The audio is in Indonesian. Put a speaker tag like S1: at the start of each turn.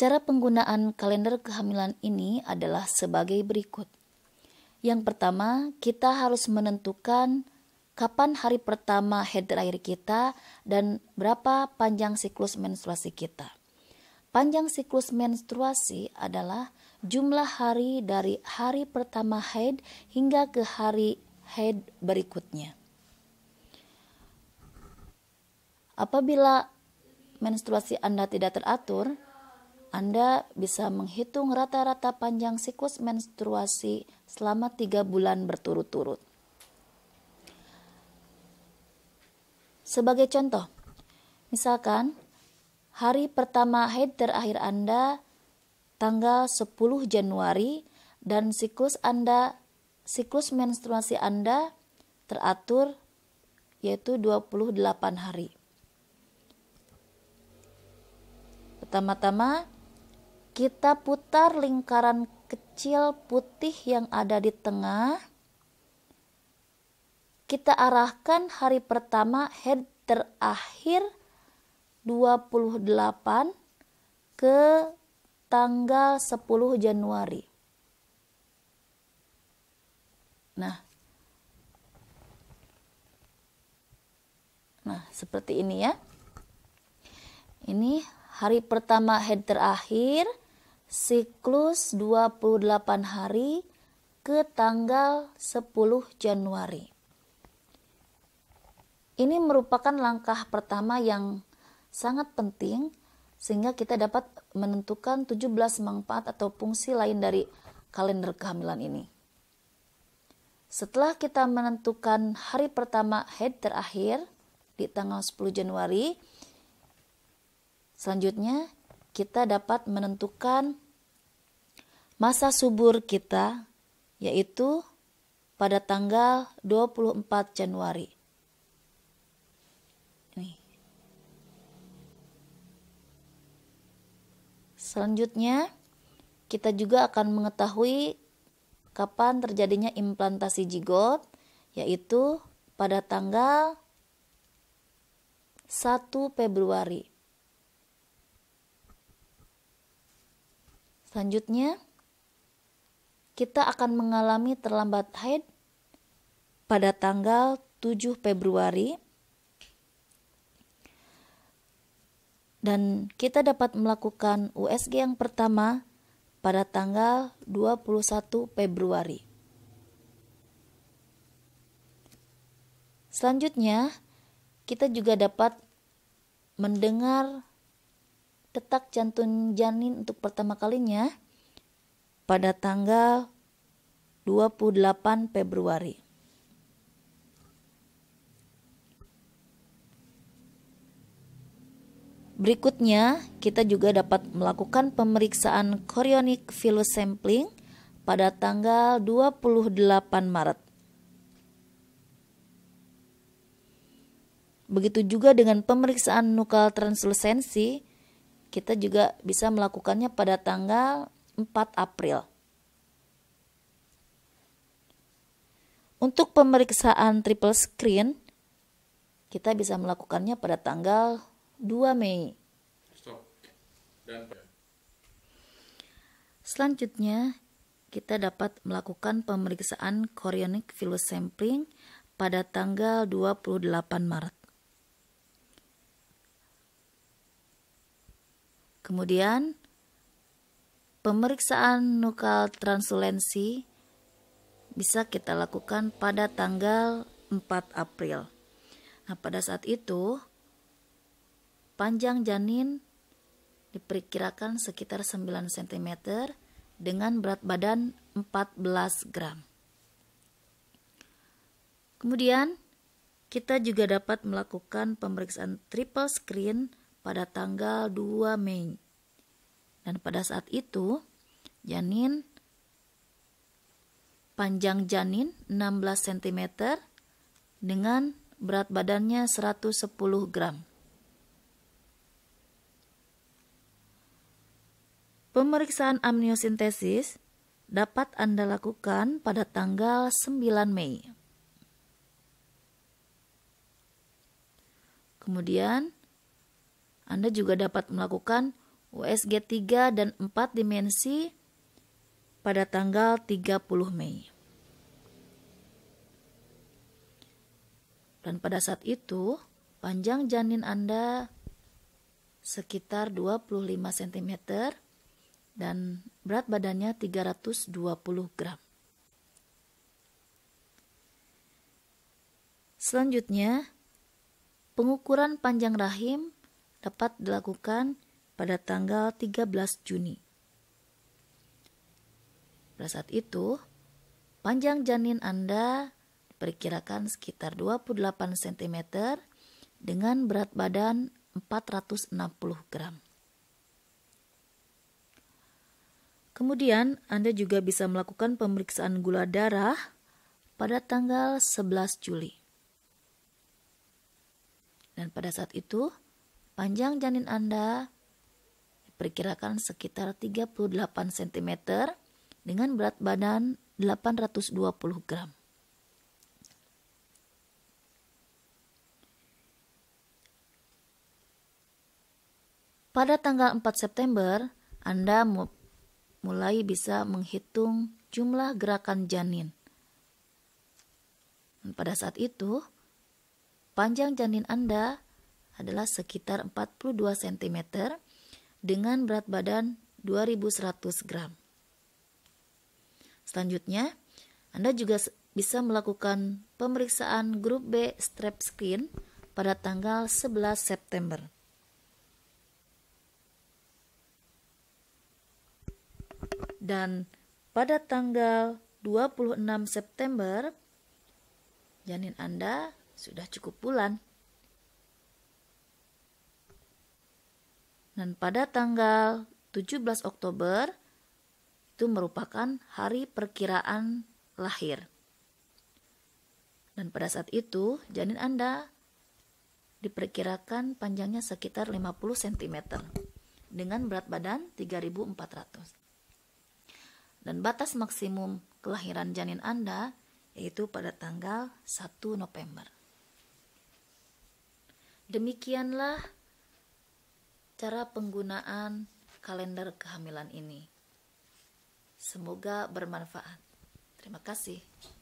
S1: Cara penggunaan kalender kehamilan ini adalah sebagai berikut. Yang pertama, kita harus menentukan kapan hari pertama head air kita dan berapa panjang siklus menstruasi kita. Panjang siklus menstruasi adalah jumlah hari dari hari pertama head hingga ke hari head berikutnya. Apabila menstruasi Anda tidak teratur, anda bisa menghitung rata-rata panjang siklus menstruasi selama tiga bulan berturut-turut. Sebagai contoh, misalkan hari pertama haid terakhir Anda tanggal 10 Januari dan siklus Anda siklus menstruasi Anda teratur yaitu 28 hari. Pertama-tama kita putar lingkaran kecil putih yang ada di tengah. Kita arahkan hari pertama head terakhir 28 ke tanggal 10 Januari. Nah, Nah, seperti ini ya. Ini hari pertama head terakhir siklus 28 hari ke tanggal 10 Januari. Ini merupakan langkah pertama yang sangat penting sehingga kita dapat menentukan 17 manfaat atau fungsi lain dari kalender kehamilan ini. Setelah kita menentukan hari pertama head terakhir di tanggal 10 Januari, selanjutnya kita dapat menentukan masa subur kita yaitu pada tanggal 24 Januari. Selanjutnya, kita juga akan mengetahui kapan terjadinya implantasi jigot yaitu pada tanggal 1 Februari. Selanjutnya, kita akan mengalami terlambat haid pada tanggal 7 Februari dan kita dapat melakukan USG yang pertama pada tanggal 21 Februari. Selanjutnya, kita juga dapat mendengar detak jantung janin untuk pertama kalinya pada tanggal 28 Februari. Berikutnya, kita juga dapat melakukan pemeriksaan chorionic villus sampling pada tanggal 28 Maret. Begitu juga dengan pemeriksaan nukal translusensi kita juga bisa melakukannya pada tanggal 4 April. Untuk pemeriksaan triple screen, kita bisa melakukannya pada tanggal 2 Mei. Selanjutnya, kita dapat melakukan pemeriksaan chorionic villus sampling pada tanggal 28 Maret. Kemudian pemeriksaan nukal transulensi bisa kita lakukan pada tanggal 4 April. Nah, pada saat itu panjang janin diperkirakan sekitar 9 cm dengan berat badan 14 gram. Kemudian, kita juga dapat melakukan pemeriksaan triple screen pada tanggal 2 Mei. Dan pada saat itu, janin panjang janin 16 cm dengan berat badannya 110 gram. Pemeriksaan amniosintesis dapat Anda lakukan pada tanggal 9 Mei. Kemudian, anda juga dapat melakukan USG 3 dan 4 dimensi pada tanggal 30 Mei. Dan pada saat itu, panjang janin Anda sekitar 25 cm dan berat badannya 320 gram. Selanjutnya, pengukuran panjang rahim dapat dilakukan pada tanggal 13 Juni. Pada saat itu, panjang janin Anda diperkirakan sekitar 28 cm dengan berat badan 460 gram. Kemudian, Anda juga bisa melakukan pemeriksaan gula darah pada tanggal 11 Juli. Dan pada saat itu, Panjang janin Anda diperkirakan sekitar 38 cm dengan berat badan 820 gram. Pada tanggal 4 September, Anda mulai bisa menghitung jumlah gerakan janin. pada saat itu, panjang janin Anda adalah sekitar 42 cm dengan berat badan 2100 gram. Selanjutnya, Anda juga bisa melakukan pemeriksaan grup B strep screen pada tanggal 11 September. Dan pada tanggal 26 September, janin Anda sudah cukup bulan. Dan pada tanggal 17 Oktober itu merupakan hari perkiraan lahir. Dan pada saat itu janin Anda diperkirakan panjangnya sekitar 50 cm dengan berat badan 3400. Dan batas maksimum kelahiran janin Anda yaitu pada tanggal 1 November. Demikianlah cara penggunaan kalender kehamilan ini. Semoga bermanfaat. Terima kasih.